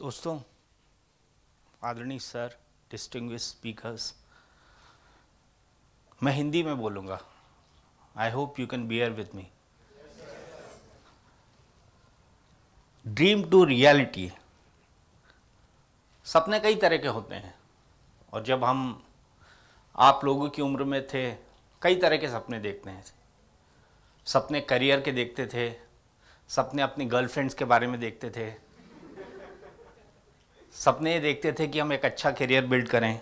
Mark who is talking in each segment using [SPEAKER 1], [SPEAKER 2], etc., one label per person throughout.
[SPEAKER 1] दोस्तों आदरणीय sir distinguish speakers मैं हिंदी में बोलूँगा I hope you can bear with me dream to reality सपने कई तरह के होते हैं और जब हम आप लोगों की उम्र में थे कई तरह के सपने देखते हैं सपने करियर के देखते थे सपने अपनी गर्लफ्रेंड्स के बारे में देखते थे सपने ये देखते थे कि हम एक अच्छा करियर बिल्ड करें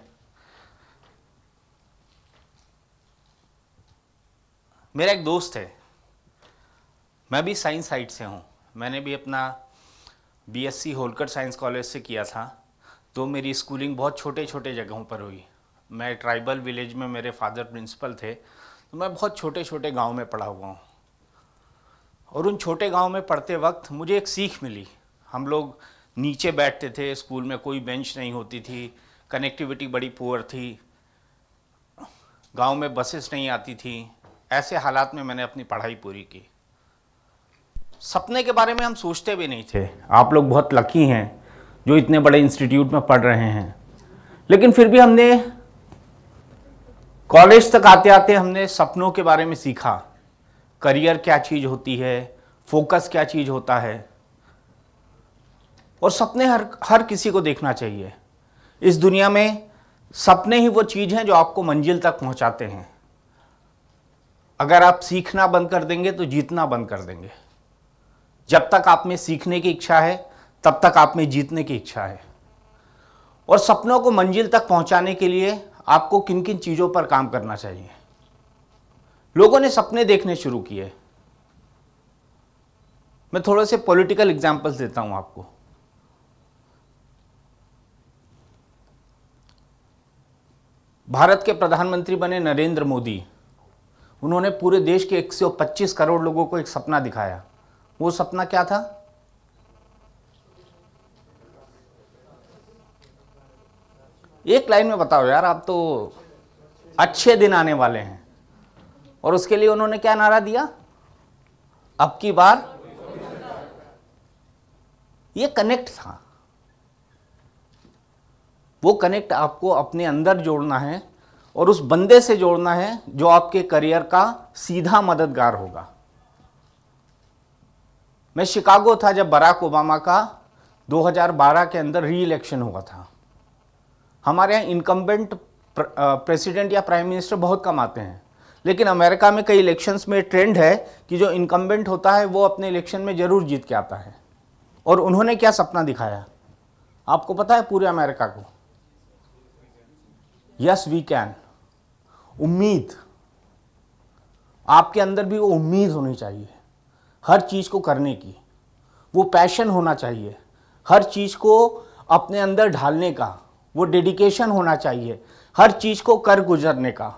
[SPEAKER 1] मेरा एक दोस्त है मैं भी साइंस साइड से हूँ मैंने भी अपना बीएससी होलकर साइंस कॉलेज से किया था तो मेरी स्कूलिंग बहुत छोटे छोटे जगहों पर हुई मैं ट्राइबल विलेज में मेरे फादर प्रिंसिपल थे तो मैं बहुत छोटे छोटे गांव में पढ़ा हुआ हूँ और उन छोटे गांव में पढ़ते वक्त मुझे एक सीख मिली हम लोग नीचे बैठते थे स्कूल में कोई बेंच नहीं होती थी कनेक्टिविटी बड़ी पुअर थी गांव में बसेस नहीं आती थी ऐसे हालात में मैंने अपनी पढ़ाई पूरी की सपने के बारे में हम सोचते भी नहीं थे आप लोग बहुत लकी हैं जो इतने बड़े इंस्टीट्यूट में पढ़ रहे हैं लेकिन फिर भी हमने कॉलेज तक आते आते हमने सपनों के बारे में सीखा करियर क्या चीज़ होती है फोकस क्या चीज़ होता है और सपने हर हर किसी को देखना चाहिए इस दुनिया में सपने ही वो चीज़ हैं जो आपको मंजिल तक पहुंचाते हैं अगर आप सीखना बंद कर देंगे तो जीतना बंद कर देंगे जब तक आप में सीखने की इच्छा है तब तक आप में जीतने की इच्छा है और सपनों को मंजिल तक पहुंचाने के लिए आपको किन किन चीज़ों पर काम करना चाहिए लोगों ने सपने देखने शुरू किए मैं थोड़े से पॉलिटिकल एग्जांपल्स देता हूं आपको भारत के प्रधानमंत्री बने नरेंद्र मोदी उन्होंने पूरे देश के 125 करोड़ लोगों को एक सपना दिखाया वो सपना क्या था एक लाइन में बताओ यार आप तो अच्छे दिन आने वाले हैं और उसके लिए उन्होंने क्या नारा दिया अब की बार ये कनेक्ट था वो कनेक्ट आपको अपने अंदर जोड़ना है और उस बंदे से जोड़ना है जो आपके करियर का सीधा मददगार होगा मैं शिकागो था जब बराक ओबामा का 2012 के अंदर री इलेक्शन हुआ था हमारे यहाँ इनकम्बेंट प्रेसिडेंट या प्राइम मिनिस्टर बहुत कम आते हैं लेकिन अमेरिका में कई इलेक्शंस में ट्रेंड है कि जो इनकम्बेंट होता है वो अपने इलेक्शन में ज़रूर जीत के आता है और उन्होंने क्या सपना दिखाया आपको पता है पूरे अमेरिका को यस वी कैन उम्मीद आपके अंदर भी वो उम्मीद होनी चाहिए हर चीज़ को करने की वो पैशन होना चाहिए हर चीज़ को अपने अंदर ढालने का वो डेडिकेशन होना चाहिए हर चीज़ को कर गुजरने का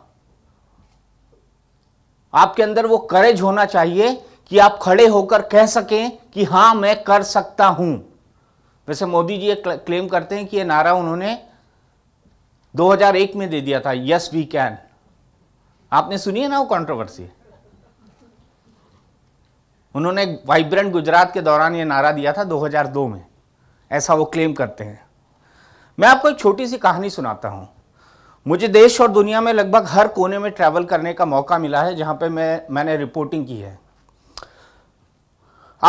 [SPEAKER 1] आपके अंदर वो करेज होना चाहिए कि आप खड़े होकर कह सकें कि हाँ मैं कर सकता हूँ वैसे मोदी जी ये क्लेम करते हैं कि ये नारा उन्होंने 2001 में दे दिया था यस वी कैन आपने सुनी है ना वो कंट्रोवर्सी उन्होंने वाइब्रेंट गुजरात के दौरान ये नारा दिया था 2002 में ऐसा वो क्लेम करते हैं मैं आपको एक छोटी सी कहानी सुनाता हूं मुझे देश और दुनिया में लगभग हर कोने में ट्रैवल करने का मौका मिला है जहां पे मैं मैंने रिपोर्टिंग की है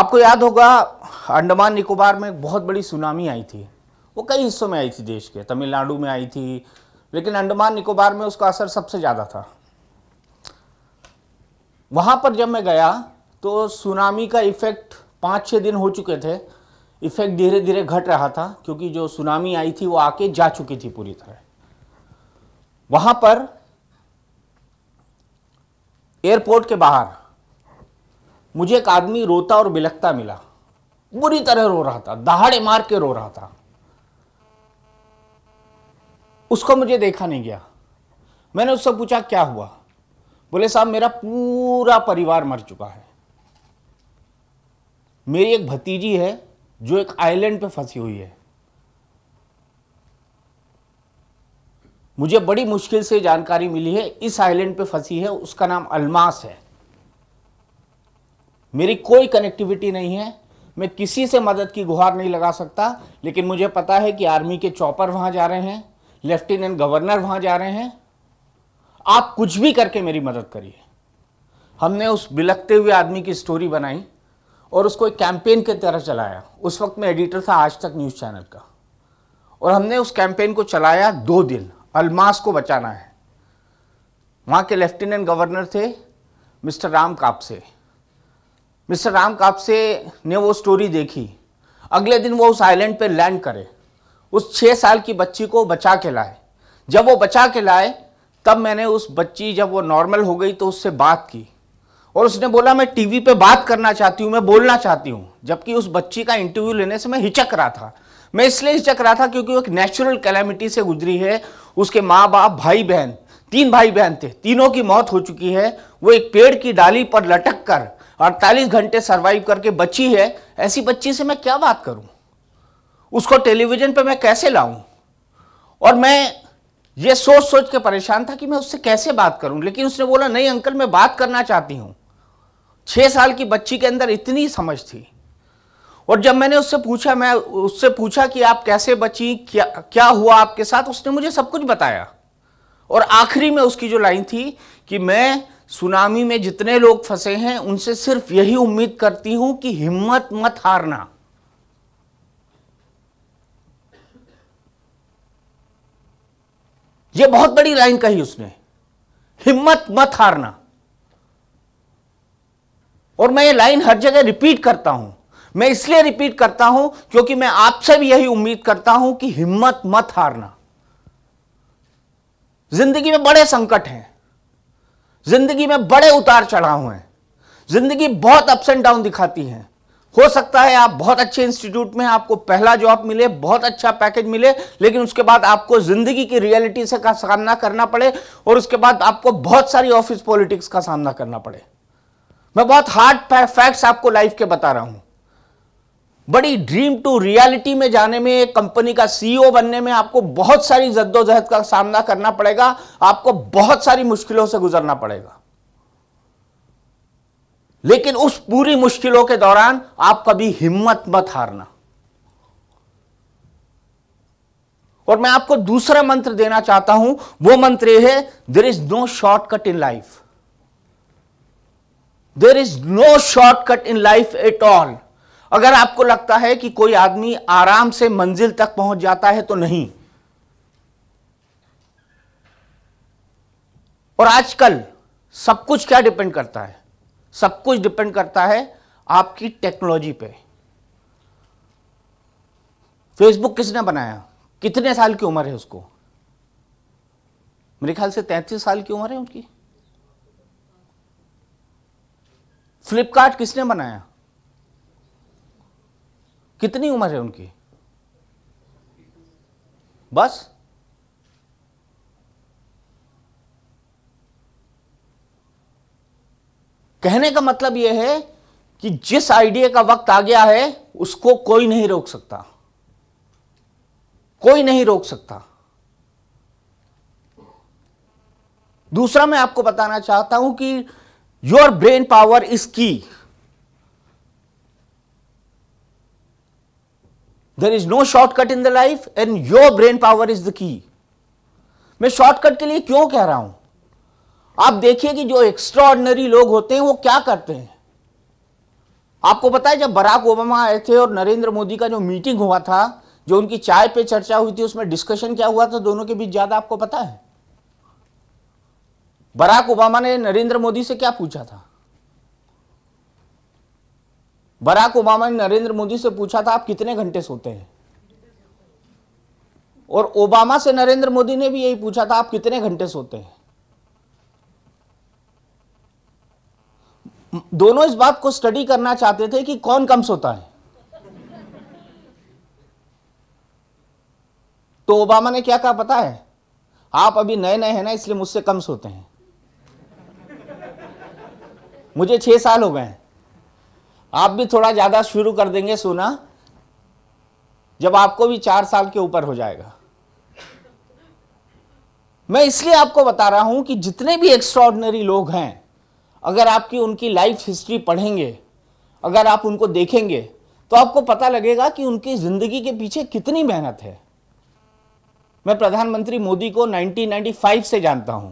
[SPEAKER 1] आपको याद होगा अंडमान निकोबार में बहुत बड़ी सुनामी आई थी वो कई हिस्सों में आई थी देश के तमिलनाडु में आई थी लेकिन अंडमान निकोबार में उसका असर सबसे ज़्यादा था वहाँ पर जब मैं गया तो सुनामी का इफ़ेक्ट पाँच छः दिन हो चुके थे इफ़ेक्ट धीरे धीरे घट रहा था क्योंकि जो सुनामी आई थी वो आके जा चुकी थी पूरी तरह वहाँ पर एयरपोर्ट के बाहर मुझे एक आदमी रोता और बिलखता मिला बुरी तरह रो रहा था दहाड़े मार के रो रहा था उसको मुझे देखा नहीं गया मैंने उससे पूछा क्या हुआ बोले साहब मेरा पूरा परिवार मर चुका है मेरी एक भतीजी है जो एक आइलैंड पे फंसी हुई है मुझे बड़ी मुश्किल से जानकारी मिली है इस आइलैंड पे फंसी है उसका नाम अलमास है मेरी कोई कनेक्टिविटी नहीं है मैं किसी से मदद की गुहार नहीं लगा सकता लेकिन मुझे पता है कि आर्मी के चॉपर वहां जा रहे हैं लेफ्टिनेंट गवर्नर वहां जा रहे हैं आप कुछ भी करके मेरी मदद करिए हमने उस बिलखते हुए आदमी की स्टोरी बनाई और उसको एक कैंपेन की तरह चलाया उस वक्त मैं एडिटर था आज तक न्यूज़ चैनल का और हमने उस कैंपेन को चलाया दो दिन अलमास को बचाना है वहाँ के लेफ्टिनेंट गवर्नर थे मिस्टर राम कापसे मिस्टर राम कापसे ने वो स्टोरी देखी अगले दिन वो उस आइलैंड पर लैंड करे उस छः साल की बच्ची को बचा के लाए जब वो बचा के लाए तब मैंने उस बच्ची जब वो नॉर्मल हो गई तो उससे बात की और उसने बोला मैं टीवी पे बात करना चाहती हूँ मैं बोलना चाहती हूँ जबकि उस बच्ची का इंटरव्यू लेने से मैं हिचक रहा था मैं इसलिए हिचक रहा था क्योंकि वो एक नेचुरल कैलामिटी से गुजरी है उसके माँ बाप भाई बहन तीन भाई बहन थे तीनों की मौत हो चुकी है वो एक पेड़ की डाली पर लटक कर अड़तालीस घंटे सर्वाइव करके बची है ऐसी बच्ची से मैं क्या बात करूँ उसको टेलीविज़न पे मैं कैसे लाऊं और मैं ये सोच सोच के परेशान था कि मैं उससे कैसे बात करूं लेकिन उसने बोला नहीं अंकल मैं बात करना चाहती हूं छः साल की बच्ची के अंदर इतनी समझ थी और जब मैंने उससे पूछा मैं उससे पूछा कि आप कैसे बची क्या क्या हुआ आपके साथ उसने मुझे सब कुछ बताया और आखिरी में उसकी जो लाइन थी कि मैं सुनामी में जितने लोग फंसे हैं उनसे सिर्फ यही उम्मीद करती हूं कि हिम्मत मत हारना यह बहुत बड़ी लाइन कही उसने हिम्मत मत हारना और मैं ये लाइन हर जगह रिपीट करता हूं मैं इसलिए रिपीट करता हूं क्योंकि मैं आपसे भी यही उम्मीद करता हूं कि हिम्मत मत हारना जिंदगी में बड़े संकट हैं जिंदगी में बड़े उतार चढ़ाव हैं जिंदगी बहुत अप्स एंड डाउन दिखाती है हो सकता है आप बहुत अच्छे इंस्टीट्यूट में आपको पहला जॉब मिले बहुत अच्छा पैकेज मिले लेकिन उसके बाद आपको जिंदगी की रियलिटी से का सामना करना पड़े और उसके बाद आपको बहुत सारी ऑफिस पॉलिटिक्स का सामना करना पड़े मैं बहुत हार्ड फैक्ट्स आपको लाइफ के बता रहा हूं बड़ी ड्रीम टू रियलिटी में जाने में एक कंपनी का सीईओ e बनने में आपको बहुत सारी जद्दोजहद का सामना करना पड़ेगा आपको बहुत सारी मुश्किलों से गुजरना पड़ेगा लेकिन उस पूरी मुश्किलों के दौरान आप कभी हिम्मत मत हारना और मैं आपको दूसरा मंत्र देना चाहता हूं वो मंत्र है there is no shortcut in life there is no shortcut in life at all अगर आपको लगता है कि कोई आदमी आराम से मंजिल तक पहुंच जाता है तो नहीं और आजकल सब कुछ क्या डिपेंड करता है सब कुछ डिपेंड करता है आपकी टेक्नोलॉजी पे फेसबुक किसने बनाया कितने साल की उम्र है उसको मेरे ख्याल से तैतीस साल की उम्र है उनकी फ्लिपकार्ट किसने बनाया कितनी उम्र है उनकी बस कहने का मतलब यह है कि जिस आइडिया का वक्त आ गया है उसको कोई नहीं रोक सकता कोई नहीं रोक सकता दूसरा मैं आपको बताना चाहता हूं कि your brain power is key there is no shortcut in the life and your brain power is the key मैं शॉर्टकट के लिए क्यों कह रहा हूं आप देखिए कि जो एक्स्ट्रॉर्डनरी लोग होते हैं वो क्या करते हैं आपको पता है जब बराक ओबामा आए थे और नरेंद्र मोदी का जो मीटिंग हुआ था जो उनकी चाय पे चर्चा हुई थी उसमें डिस्कशन क्या हुआ था दोनों के बीच ज्यादा आपको पता है बराक ओबामा ने नरेंद्र मोदी से क्या पूछा था बराक ओबामा ने नरेंद्र मोदी से पूछा था आप कितने घंटे सोते हैं और ओबामा से नरेंद्र मोदी ने भी यही पूछा था आप कितने घंटे सोते हैं दोनों इस बात को स्टडी करना चाहते थे कि कौन कम सोता है तो ओबामा ने क्या कहा पता है आप अभी नए नए हैं ना इसलिए मुझसे कम सोते हैं मुझे छह साल हो गए हैं आप भी थोड़ा ज्यादा शुरू कर देंगे सोना जब आपको भी चार साल के ऊपर हो जाएगा मैं इसलिए आपको बता रहा हूं कि जितने भी एक्स्ट्रॉर्डनरी लोग हैं अगर आपकी उनकी लाइफ हिस्ट्री पढ़ेंगे अगर आप उनको देखेंगे तो आपको पता लगेगा कि उनकी ज़िंदगी के पीछे कितनी मेहनत है मैं प्रधानमंत्री मोदी को 1995 से जानता हूं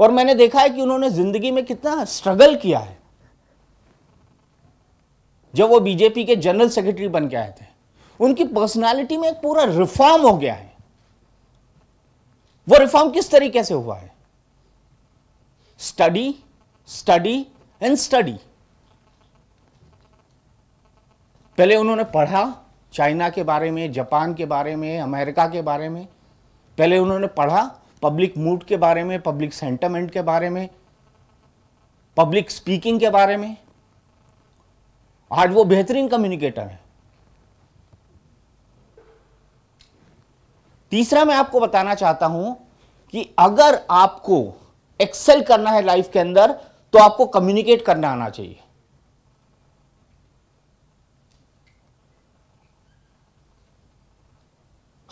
[SPEAKER 1] और मैंने देखा है कि उन्होंने ज़िंदगी में कितना स्ट्रगल किया है जब वो बीजेपी के जनरल सेक्रेटरी बन के आए थे उनकी पर्सनालिटी में एक पूरा रिफॉर्म हो गया है वो रिफॉर्म किस तरीके से हुआ है स्टडी स्टडी एंड स्टडी पहले उन्होंने पढ़ा चाइना के बारे में जापान के बारे में अमेरिका के बारे में पहले उन्होंने पढ़ा पब्लिक मूड के बारे में पब्लिक सेंटिमेंट के बारे में पब्लिक स्पीकिंग के बारे में आज वो बेहतरीन कम्युनिकेटर है तीसरा मैं आपको बताना चाहता हूं कि अगर आपको एक्सेल करना है लाइफ के अंदर तो आपको कम्युनिकेट करना आना चाहिए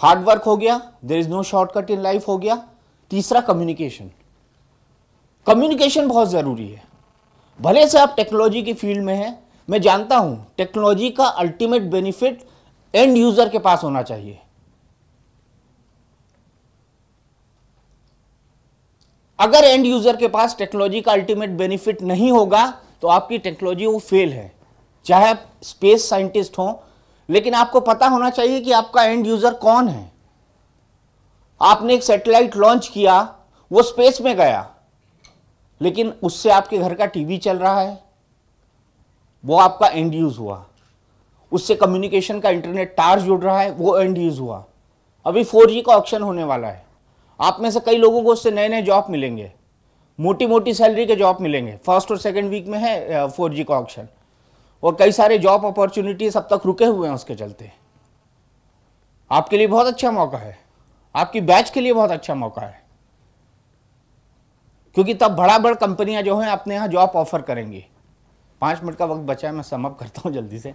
[SPEAKER 1] हार्ड वर्क हो गया there is no shortcut in life हो गया तीसरा कम्युनिकेशन कम्युनिकेशन बहुत ज़रूरी है भले से आप टेक्नोलॉजी की फील्ड में हैं मैं जानता हूं टेक्नोलॉजी का अल्टीमेट बेनिफिट एंड यूज़र के पास होना चाहिए अगर एंड यूजर के पास टेक्नोलॉजी का अल्टीमेट बेनिफिट नहीं होगा तो आपकी टेक्नोलॉजी वो फेल है चाहे आप स्पेस साइंटिस्ट हों लेकिन आपको पता होना चाहिए कि आपका एंड यूजर कौन है आपने एक सैटेलाइट लॉन्च किया वो स्पेस में गया लेकिन उससे आपके घर का टीवी चल रहा है वो आपका एंड यूज हुआ उससे कम्युनिकेशन का इंटरनेट टार जुड़ रहा है वो एंड यूज हुआ अभी 4G का ऑप्शन होने वाला है आप में से कई लोगों को उससे नए नए जॉब मिलेंगे मोटी मोटी सैलरी के जॉब मिलेंगे फर्स्ट और सेकेंड वीक में है फोर जी का ऑप्शन और कई सारे जॉब अपॉर्चुनिटीज अब तक रुके हुए हैं उसके चलते आपके लिए बहुत अच्छा मौका है आपकी बैच के लिए बहुत अच्छा मौका है क्योंकि तब बड़ा बड़ कंपनियां जो हैं अपने यहाँ जॉब ऑफर करेंगी पांच मिनट का वक्त बचा है मैं समअप करता हूँ जल्दी से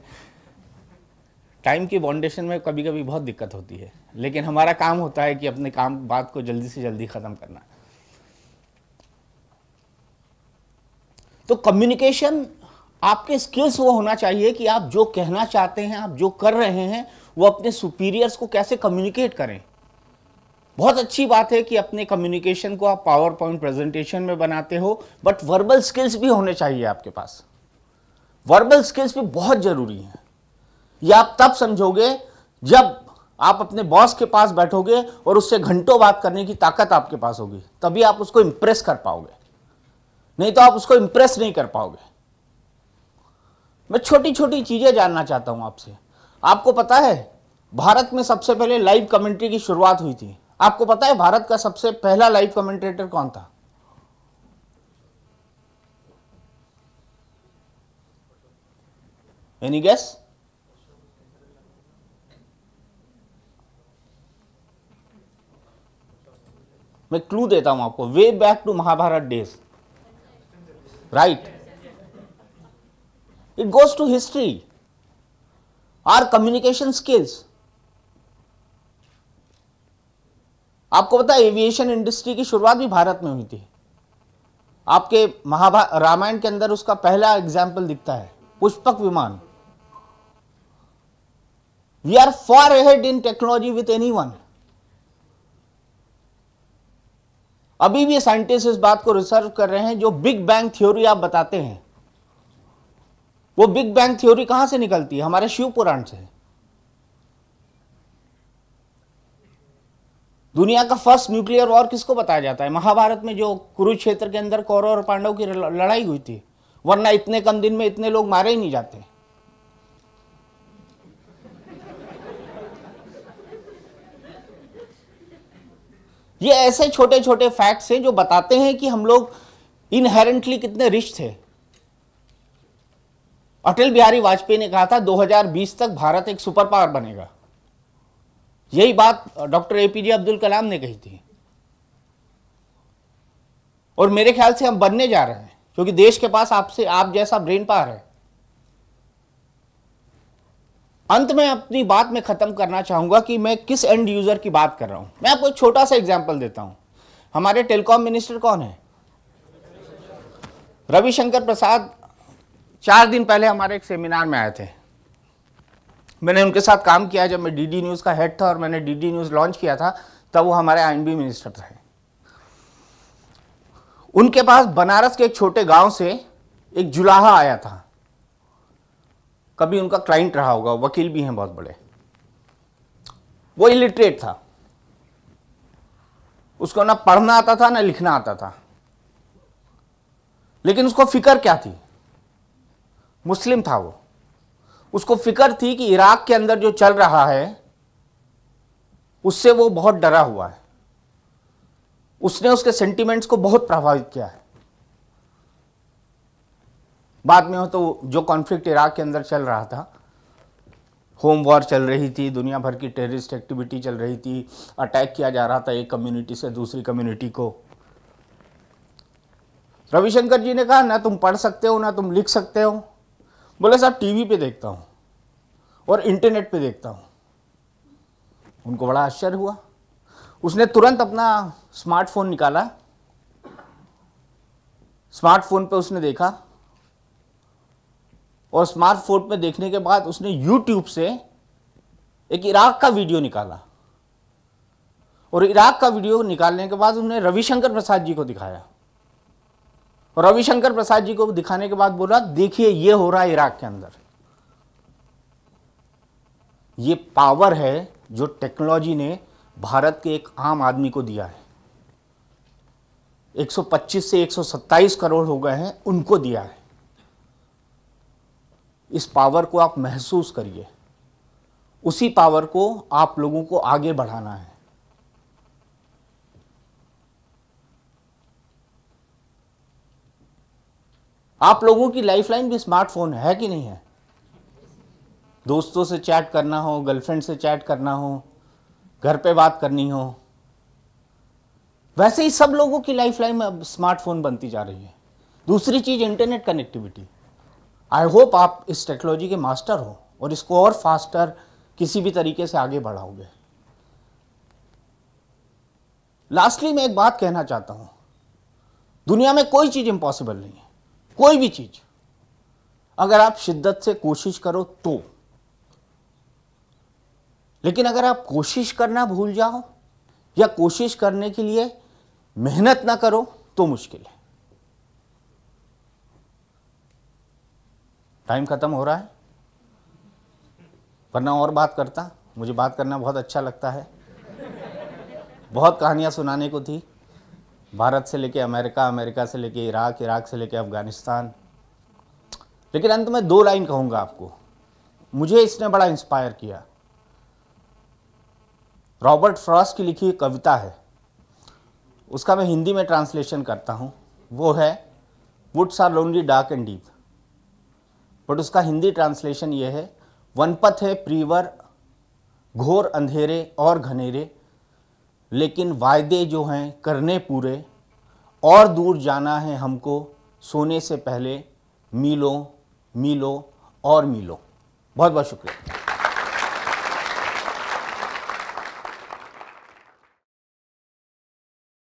[SPEAKER 1] टाइम की बाउंडेशन में कभी कभी बहुत दिक्कत होती है लेकिन हमारा काम होता है कि अपने काम बात को जल्दी से जल्दी ख़त्म करना तो कम्युनिकेशन आपके स्किल्स वो होना चाहिए कि आप जो कहना चाहते हैं आप जो कर रहे हैं वो अपने सुपीरियर्स को कैसे कम्युनिकेट करें बहुत अच्छी बात है कि अपने कम्युनिकेशन को आप पावर पॉइंट प्रेजेंटेशन में बनाते हो बट वर्बल स्किल्स भी होने चाहिए आपके पास वर्बल स्किल्स भी बहुत ज़रूरी हैं ये आप तब समझोगे जब आप अपने बॉस के पास बैठोगे और उससे घंटों बात करने की ताकत आपके पास होगी तभी आप उसको इंप्रेस कर पाओगे नहीं तो आप उसको इंप्रेस नहीं कर पाओगे मैं छोटी छोटी चीज़ें जानना चाहता हूं आपसे आपको पता है भारत में सबसे पहले लाइव कमेंट्री की शुरुआत हुई थी आपको पता है भारत का सबसे पहला लाइव कमेंट्रेटर कौन था एनी गैस मैं क्लू देता हूं आपको way back to Mahabharata days right it goes to history our communication skills आपको पता है एविएशन इंडस्ट्री की शुरुआत भी भारत में हुई थी आपके महाभार रामायण के अंदर उसका पहला एग्जाम्पल दिखता है Pushpak Vimana we are far ahead in technology with anyone अभी भी साइंटिस्ट इस बात को रिसर्व कर रहे हैं जो बिग बैंग थ्योरी आप बताते हैं वो बिग बैंग थ्योरी कहां से निकलती है हमारे शिव पुराण से दुनिया का फर्स्ट न्यूक्लियर वॉर किसको बताया जाता है महाभारत में जो कुरुक्षेत्र के अंदर कौरव और पांडव की लड़ाई हुई थी वरना इतने कम दिन में इतने लोग मारे ही नहीं जाते ये ऐसे छोटे छोटे फैक्ट्स हैं जो बताते हैं कि हम लोग इनहेरेंटली कितने रिच थे अटल बिहारी वाजपेयी ने कहा था 2020 तक भारत एक सुपर पावर बनेगा यही बात डॉक्टर एपीजे अब्दुल कलाम ने कही थी और मेरे ख्याल से हम बनने जा रहे हैं क्योंकि देश के पास आपसे आप जैसा ब्रेन पावर है अंत में अपनी बात में ख़त्म करना चाहूंगा कि मैं किस एंड यूज़र की बात कर रहा हूं मैं आपको एक छोटा सा एग्जाम्पल देता हूं हमारे टेलीकॉम मिनिस्टर कौन है रविशंकर प्रसाद चार दिन पहले हमारे एक सेमिनार में आए थे मैंने उनके साथ काम किया जब मैं डीडी न्यूज़ का हेड था और मैंने डीडी न्यूज़ लॉन्च किया था तब वो हमारे आईएनबी मिनिस्टर थे उनके पास बनारस के एक छोटे गांव से एक जुलाहा आया था कभी उनका क्लाइंट रहा होगा वकील भी हैं बहुत बड़े वो इलिटरेट था उसको ना पढ़ना आता था ना लिखना आता था लेकिन उसको फिक्र क्या थी मुस्लिम था वो उसको फिक्र थी कि इराक के अंदर जो चल रहा है उससे वो बहुत डरा हुआ है उसने उसके सेंटिमेंट्स को बहुत प्रभावित किया है बाद में हो तो जो कॉन्फ्लिक्ट इराक के अंदर चल रहा था होम वॉर चल रही थी दुनिया भर की टेररिस्ट एक्टिविटी चल रही थी अटैक किया जा रहा था एक कम्युनिटी से दूसरी कम्युनिटी को रविशंकर जी ने कहा ना तुम पढ़ सकते हो ना तुम लिख सकते हो बोले साहब टीवी पे देखता हूँ और इंटरनेट पे देखता हूँ उनको बड़ा आश्चर्य हुआ उसने तुरंत अपना स्मार्टफोन निकाला स्मार्टफोन पे उसने देखा और स्मार्टफोन में देखने के बाद उसने यूट्यूब से एक इराक का वीडियो निकाला और इराक का वीडियो निकालने के बाद उन्होंने रविशंकर प्रसाद जी को दिखाया और रविशंकर प्रसाद जी को दिखाने के बाद बोला देखिए ये हो रहा है इराक के अंदर ये पावर है जो टेक्नोलॉजी ने भारत के एक आम आदमी को दिया है 125 से 127 करोड़ हो गए हैं उनको दिया है इस पावर को आप महसूस करिए उसी पावर को आप लोगों को आगे बढ़ाना है आप लोगों की लाइफलाइन भी स्मार्टफोन है कि नहीं है दोस्तों से चैट करना हो गर्लफ्रेंड से चैट करना हो घर पे बात करनी हो वैसे ही सब लोगों की लाइफलाइन में अब स्मार्टफोन बनती जा रही है दूसरी चीज़ इंटरनेट कनेक्टिविटी आई होप आप इस टेक्नोलॉजी के मास्टर हो और इसको और फास्टर किसी भी तरीके से आगे बढ़ाओगे लास्टली मैं एक बात कहना चाहता हूं दुनिया में कोई चीज़ इम्पॉसिबल नहीं है कोई भी चीज़ अगर आप शिद्दत से कोशिश करो तो लेकिन अगर आप कोशिश करना भूल जाओ या कोशिश करने के लिए मेहनत ना करो तो मुश्किल है टाइम ख़त्म हो रहा है वरना और बात करता मुझे बात करना बहुत अच्छा लगता है बहुत कहानियाँ सुनाने को थी भारत से लेके अमेरिका अमेरिका से लेके इराक इराक से लेके अफ़गानिस्तान लेकिन अंत में दो लाइन कहूँगा आपको मुझे इसने बड़ा इंस्पायर किया रॉबर्ट फ्रॉस्ट की लिखी कविता है उसका मैं हिंदी में ट्रांसलेशन करता हूँ वो है woods are lonely dark and deep but उसका हिंदी ट्रांसलेशन ये है वनपथ है प्रीवर घोर अंधेरे और घनेरे लेकिन वायदे जो हैं करने पूरे और दूर जाना है हमको सोने से पहले मिलो मिलो और मिलो बहुत बहुत शुक्रिया